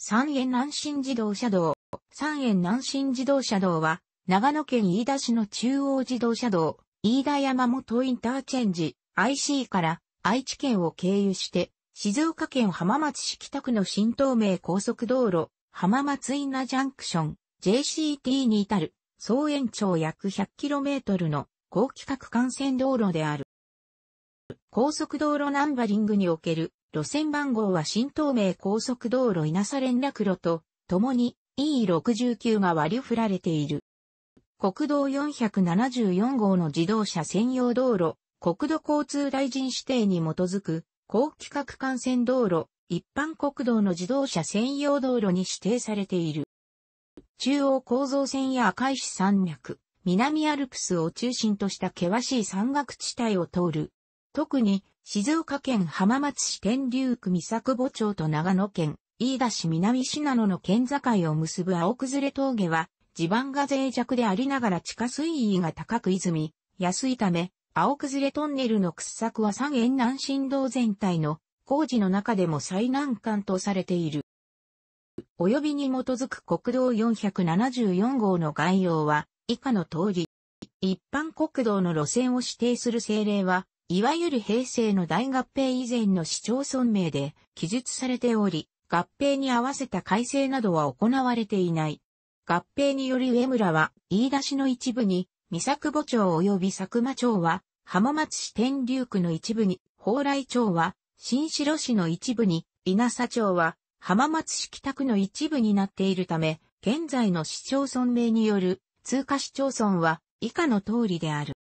三円南新自動車道。三円南新自動車道は、長野県飯田市の中央自動車道、飯田山本インターチェンジ、IC から愛知県を経由して、静岡県浜松市北区の新東名高速道路、浜松インナジャンクション、JCT に至る、総延長約 100km の高規格幹線道路である。高速道路ナンバリングにおける路線番号は新東名高速道路稲佐連絡路と、共に E69 が割り振られている。国道474号の自動車専用道路、国土交通大臣指定に基づく、高規格幹線道路、一般国道の自動車専用道路に指定されている。中央構造線や赤石山脈、南アルプスを中心とした険しい山岳地帯を通る。特に静岡県浜松市天竜区三作墓町と長野県飯田市南信濃の県境を結ぶ青崩れ峠は、地盤が脆弱でありながら地下水位が高く泉み、安いため、青崩れトンネルの掘削は三沿南振動全体の工事の中でも最難関とされている。及びに基づく国道474号の概要は以下の通り、一般国道の路線を指定する政令はいわゆる平成の大合併以前の市町村名で記述されており、合併に合わせた改正などは行われていない。合併により上村は、飯田市の一部に、三作母町及び佐久間町は、浜松市天竜区の一部に、蓬莱町は、新城市の一部に、稲佐町は、浜松市北区の一部になっているため、現在の市町村名による通過市町村は以下の通りである。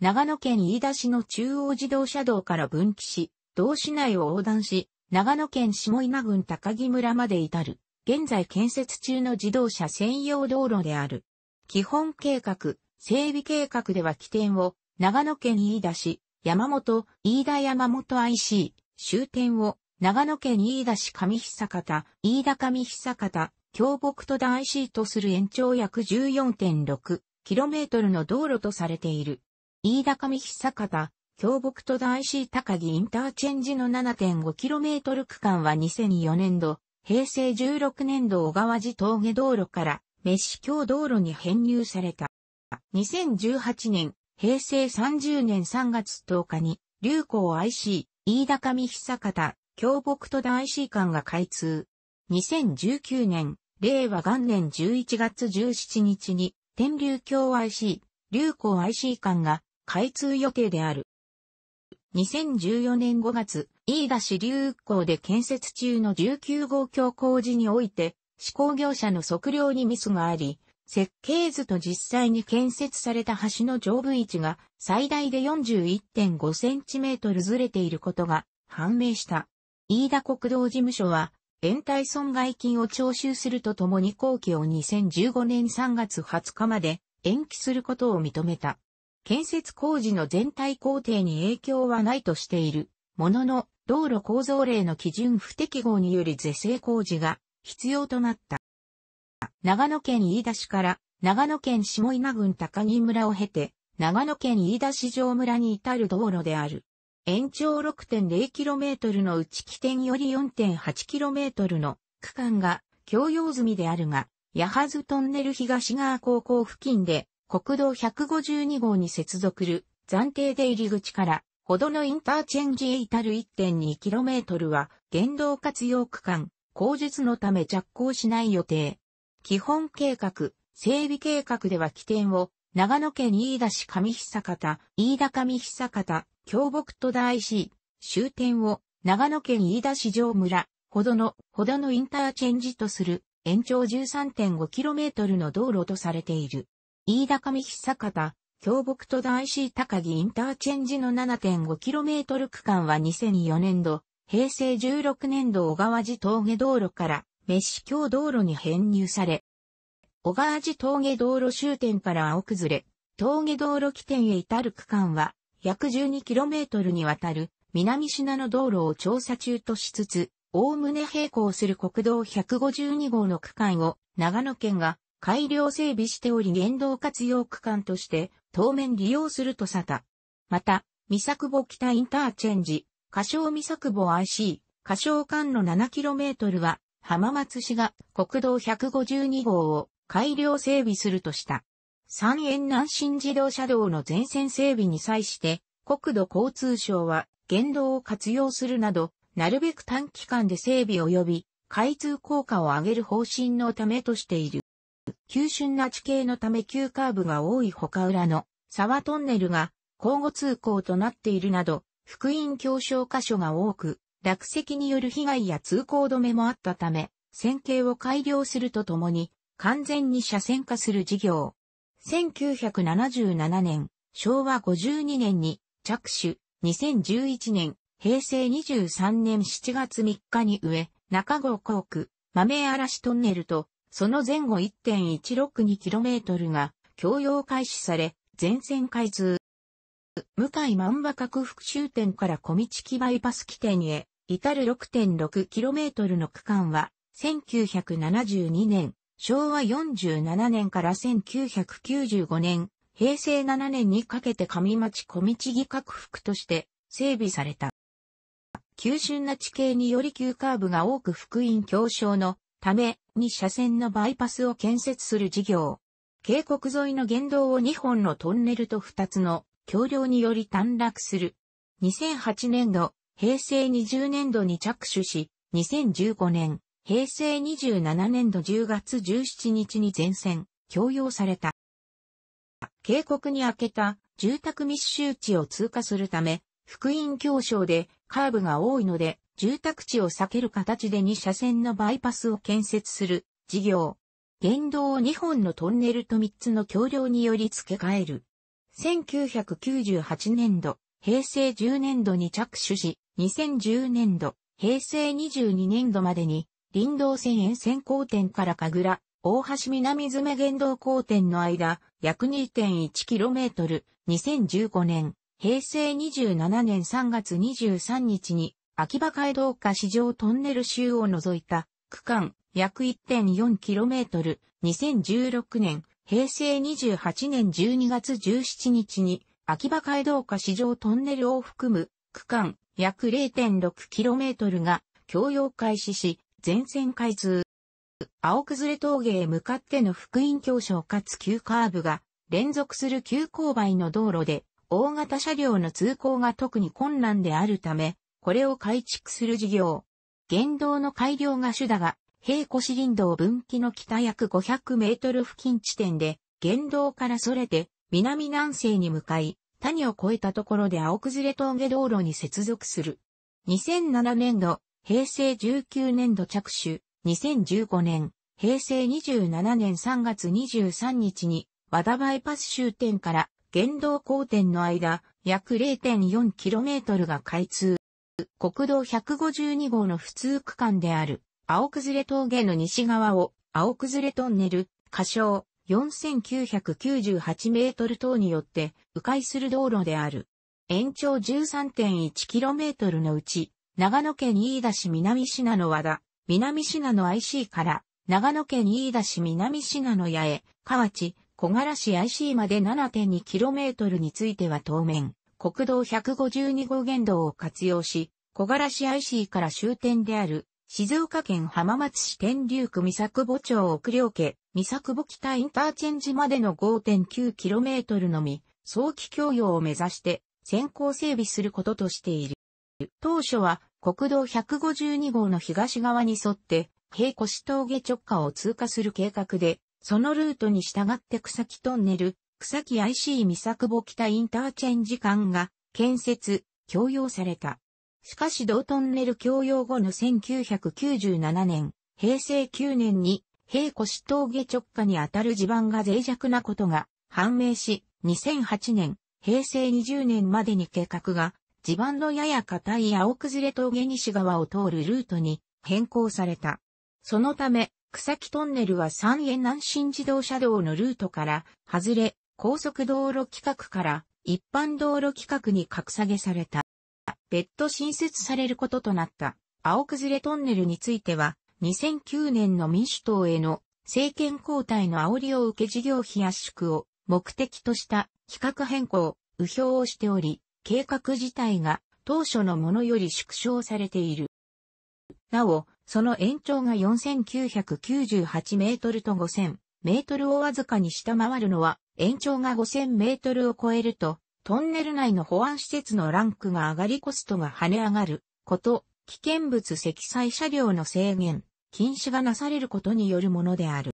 長野県飯田市の中央自動車道から分岐し、道市内を横断し、長野県下稲郡高木村まで至る、現在建設中の自動車専用道路である。基本計画、整備計画では起点を、長野県飯田市、山本、飯田山本 IC、終点を、長野県飯田市上久方、飯田上久方、京北戸田 IC とする延長約 14.6km の道路とされている。飯田上久方、京北都大市高木インターチェンジの 7.5km 区間は2004年度、平成16年度小川寺峠道路から、シ京道路に編入された。2018年、平成30年3月10日に、流行 IC、飯田上久方、京北都大市間が開通。2019年、令和元年11月17日に、天竜京 IC、流行 IC 間が開通予定である。2014年5月、飯田市流港で建設中の19号橋工事において、施工業者の測量にミスがあり、設計図と実際に建設された橋の上部位置が最大で4 1 5トルずれていることが判明した。飯田国道事務所は、延滞損害金を徴収するとともに工期を2015年3月20日まで延期することを認めた。建設工事の全体工程に影響はないとしている。ものの、道路構造例の基準不適合により是正工事が必要となった。長野県飯田市から長野県下稲郡高木村を経て、長野県飯田市場村に至る道路である。延長 6.0km のうち起点より 4.8km の区間が共用済みであるが、八幡トンネル東側高校付近で国道152号に接続る暫定出入り口からほどのインターチェンジへ至る 1.2km は原動活用区間、工術のため着工しない予定。基本計画、整備計画では起点を長野県飯田市上久方、飯田上久方、京北都大市、終点を長野県飯田市上村、ほどの、ほどのインターチェンジとする延長 13.5km の道路とされている。飯田上久方、京北と大市高木インターチェンジの 7.5km 区間は2004年度、平成16年度小川寺峠道路から別市京道路に編入され、小川寺峠道路終点から青崩れ、峠道路起点へ至る区間は約 12km にわたる南品の道路を調査中としつつ、おおむね並行する国道152号の区間を長野県が改良整備しており原動活用区間として当面利用するとさた。また、三作母北インターチェンジ、仮称三作母 IC、仮称間の 7km は浜松市が国道152号を改良整備するとした。三円南新自動車道の全線整備に際して国土交通省は原動を活用するなど、なるべく短期間で整備及び開通効果を上げる方針のためとしている。急峻な地形のため急カーブが多いほか裏の沢トンネルが交互通行となっているなど、福音教唱箇所が多く、落石による被害や通行止めもあったため、線形を改良するとともに、完全に車線化する事業。1977年、昭和52年に着手、2011年、平成23年7月3日に上、中郷校区、豆嵐トンネルとその前後 1.162km が供用開始され、全線開通。向井万馬角復終点から小道木バイパス起点へ、至る 6.6km の区間は、1972年、昭和47年から1995年、平成7年にかけて上町小道木各福として整備された。急峻な地形により急カーブが多く福音強商のため、に車線のバイパスを建設する事業。渓谷沿いの言動を2本のトンネルと2つの橋梁により短絡する。2008年度、平成20年度に着手し、2015年、平成27年度10月17日に全線、供用された。渓谷に開けた住宅密集地を通過するため、福音教省でカーブが多いので、住宅地を避ける形で2車線のバイパスを建設する事業。原動を2本のトンネルと3つの橋梁により付け替える。1998年度、平成10年度に着手し、2010年度、平成22年度までに、林道線沿線交点から神楽、大橋南詰原道交点の間、約 2.1km、2015年、平成27年3月23日に、秋葉街道下市場トンネル周を除いた区間約 1.4km、2016年、平成28年12月17日に秋葉街道下市場トンネルを含む区間約 0.6km が共用開始し、全線開通。青崩れ峠へ向かっての福音教所かつ急カーブが連続する急勾配の道路で大型車両の通行が特に困難であるため、これを改築する事業。原動の改良が主だが、平古市林道分岐の北約500メートル付近地点で、原動から逸れて、南南西に向かい、谷を越えたところで青崩れ峠道路に接続する。2007年度、平成19年度着手、2015年、平成27年3月23日に、和田バイパス終点から、原動交点の間、約 0.4km が開通。国道152号の普通区間である、青崩峠の西側を、青崩トンネル、仮称4998メートル等によって、迂回する道路である。延長 13.1km のうち、長野県飯田市南品の和田、南品の IC から、長野県飯田市南品の八重、河内、小柄市 IC まで 7.2km については当面、国道152号原道を活用し、小柄市 IC から終点である、静岡県浜松市天竜区三作母町奥両家、三作母北インターチェンジまでの 5.9km のみ、早期供用を目指して、先行整備することとしている。当初は、国道152号の東側に沿って、平越峠直下を通過する計画で、そのルートに従って草木トンネル、草木 IC 三作母北インターチェンジ間が建設、供用された。しかし同トンネル供用後の1997年、平成9年に、平越峠直下にあたる地盤が脆弱なことが判明し、2008年、平成20年までに計画が、地盤のやや硬い青崩れ峠西側を通るルートに変更された。そのため、草木トンネルは三重南新自動車道のルートから外れ、高速道路規格から一般道路規格に格下げされた。別途新設されることとなった青崩れトンネルについては、2009年の民主党への政権交代の煽りを受け事業費圧縮を目的とした規格変更、右表をしており、計画自体が当初のものより縮小されている。なお、その延長が4998メートルと5000メートルをわずかに下回るのは延長が5000メートルを超えると、トンネル内の保安施設のランクが上がりコストが跳ね上がること、危険物積載車両の制限、禁止がなされることによるものである。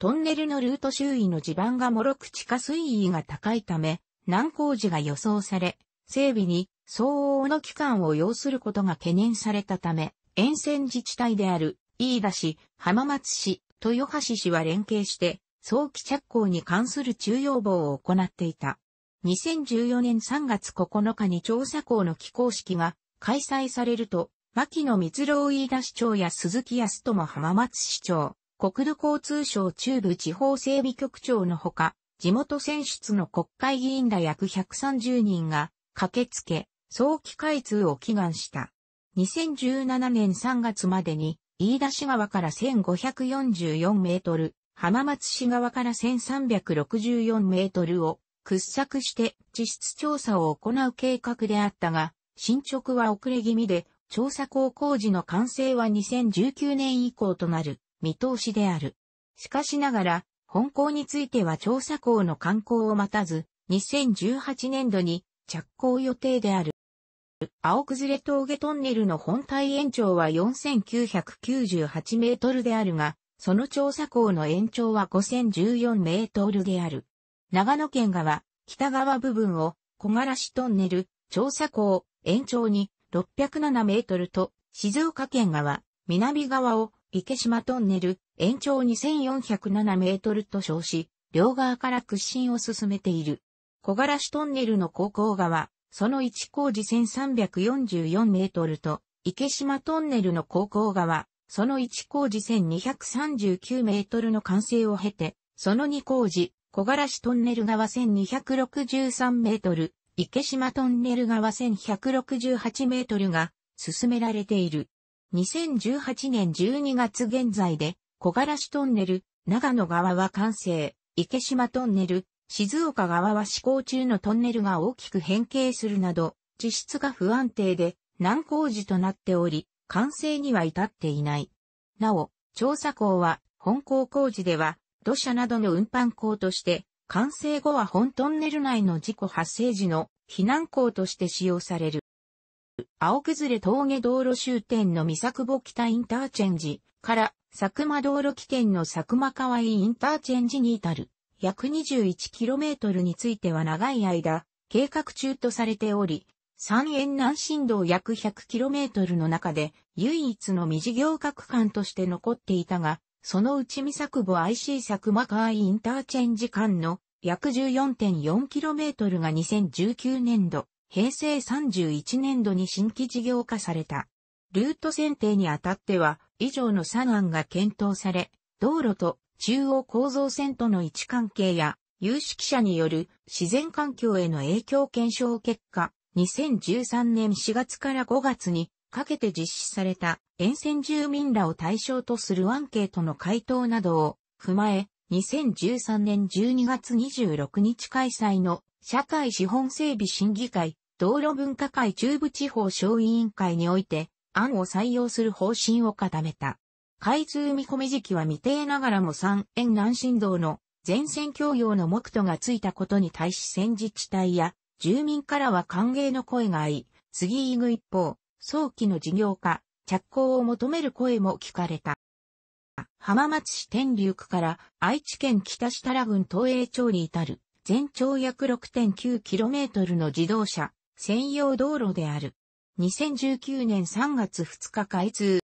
トンネルのルート周囲の地盤が脆く地下水位が高いため、難工事が予想され、整備に相応の期間を要することが懸念されたため、沿線自治体である飯田市、浜松市、豊橋市は連携して、早期着工に関する中要望を行っていた。2014年3月9日に調査校の起工式が開催されると、牧野光郎飯田市長や鈴木康友浜松市長、国土交通省中部地方整備局長のほか、地元選出の国会議員ら約130人が駆けつけ、早期開通を祈願した。2017年3月までに、飯田市側から1544メートル、浜松市側から1364メートルを掘削して地質調査を行う計画であったが、進捗は遅れ気味で、調査工工事の完成は2019年以降となる見通しである。しかしながら、本校については調査校の観光を待たず、2018年度に着工予定である。青崩れ峠トンネルの本体延長は4998メートルであるが、その調査校の延長は5014メートルである。長野県側、北側部分を小柄市トンネル、調査校、延長に607メートルと、静岡県側、南側を池島トンネル、延長2407メートルと称し、両側から屈伸を進めている。小柄市トンネルの高校側、その1工事1344メートルと、池島トンネルの高校側、その1工事1239メートルの完成を経て、その2工事、小柄市トンネル側1263メートル、池島トンネル側1168メートルが進められている。2018年12月現在で、小柄市トンネル、長野側は完成、池島トンネル、静岡側は施行中のトンネルが大きく変形するなど、地質が不安定で難工事となっており、完成には至っていない。なお、調査工は、本校工事では、土砂などの運搬工として、完成後は本トンネル内の事故発生時の避難校として使用される。青崩れ峠道路終点の三作母北インターチェンジから佐久間道路起点の佐久間川井インターチェンジに至る約 21km については長い間計画中とされており、三円南進道約 100km の中で唯一の未事業区間として残っていたが、そのうち三作母 IC 作間川インターチェンジ間の約 14.4km が2019年度、平成31年度に新規事業化された。ルート選定にあたっては、以上の3案が検討され、道路と中央構造線との位置関係や、有識者による自然環境への影響検証結果、2013年4月から5月にかけて実施された沿線住民らを対象とするアンケートの回答などを踏まえ、2013年12月26日開催の社会資本整備審議会道路分科会中部地方小委員会において案を採用する方針を固めた。開通見込み時期は未定ながらも三円南新道の全線供用の目途がついたことに対し戦自治体や住民からは歓迎の声が合い、次行具一方、早期の事業化、着工を求める声も聞かれた。浜松市天竜区から愛知県北設楽郡東栄町に至る全長約 6.9km の自動車専用道路である。2019年3月2日開通。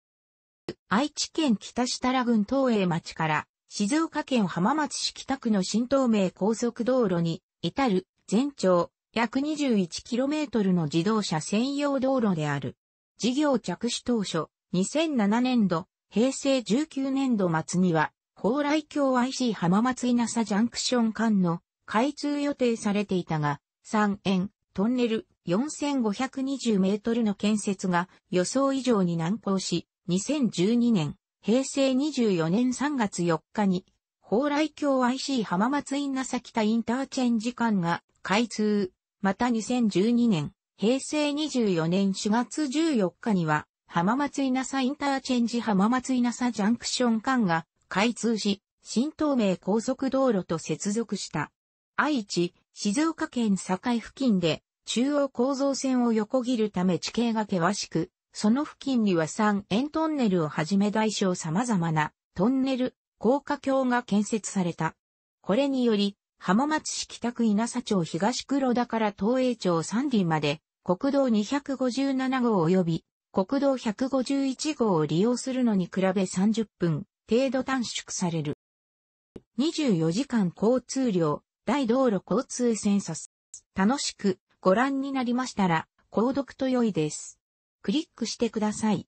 愛知県北設楽郡東栄町から静岡県浜松市北区の新東名高速道路に至る全長約 21km の自動車専用道路である。事業着手当初、2007年度、平成19年度末には、蓬莱橋 IC 浜松稲佐ジャンクション間の開通予定されていたが、3円、トンネル4520メートルの建設が予想以上に難航し、2012年、平成24年3月4日に、蓬莱橋 IC 浜松稲佐北インターチェンジ間が開通。また2012年、平成24年4月14日には、浜松稲佐インターチェンジ浜松稲佐ジャンクション間が開通し、新東名高速道路と接続した。愛知、静岡県境付近で中央構造線を横切るため地形が険しく、その付近には3円トンネルをはじめ大小様々なトンネル、高架橋が建設された。これにより、浜松市北区稲佐町東黒田から東栄町三里まで、国道257号及び国道151号を利用するのに比べ30分程度短縮される。24時間交通量、大道路交通センサス。楽しくご覧になりましたら、購読と良いです。クリックしてください。